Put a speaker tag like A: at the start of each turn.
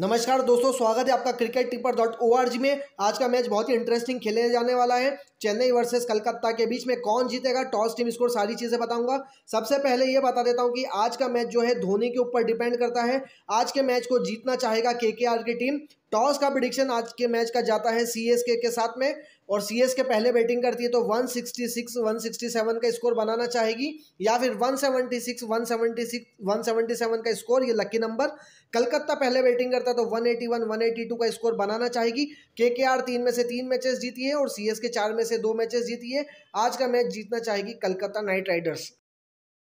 A: नमस्कार दोस्तों स्वागत है आपका cricket tipper dot O R G में आज का मैच बहुत ही इंटरेस्टिंग खेले जाने वाला है चेन्नई वर्सेस कलकत्ता के बीच में कौन जीतेगा टॉस टीम स्कोर सारी चीज़ें बताऊंगा सबसे पहले ये बता देता हूं कि आज का मैच जो है धोनी के ऊपर डिपेंड करता है आज के मैच को जीतना चाहेगा के की टीम टॉस का प्रिडिक्शन आज के मैच का जाता है सी के साथ में और सी के पहले बैटिंग करती है तो 166 167 का स्कोर बनाना चाहेगी या फिर 176 176 177 का स्कोर ये लकी नंबर कलकत्ता पहले बैटिंग करता तो 181 182 का स्कोर बनाना चाहेगी के आर तीन में से तीन मैचेस जीती है और सी के चार में से दो मैचेस जीती है आज का मैच जीतना चाहेगी कलकत्ता नाइट राइडर्स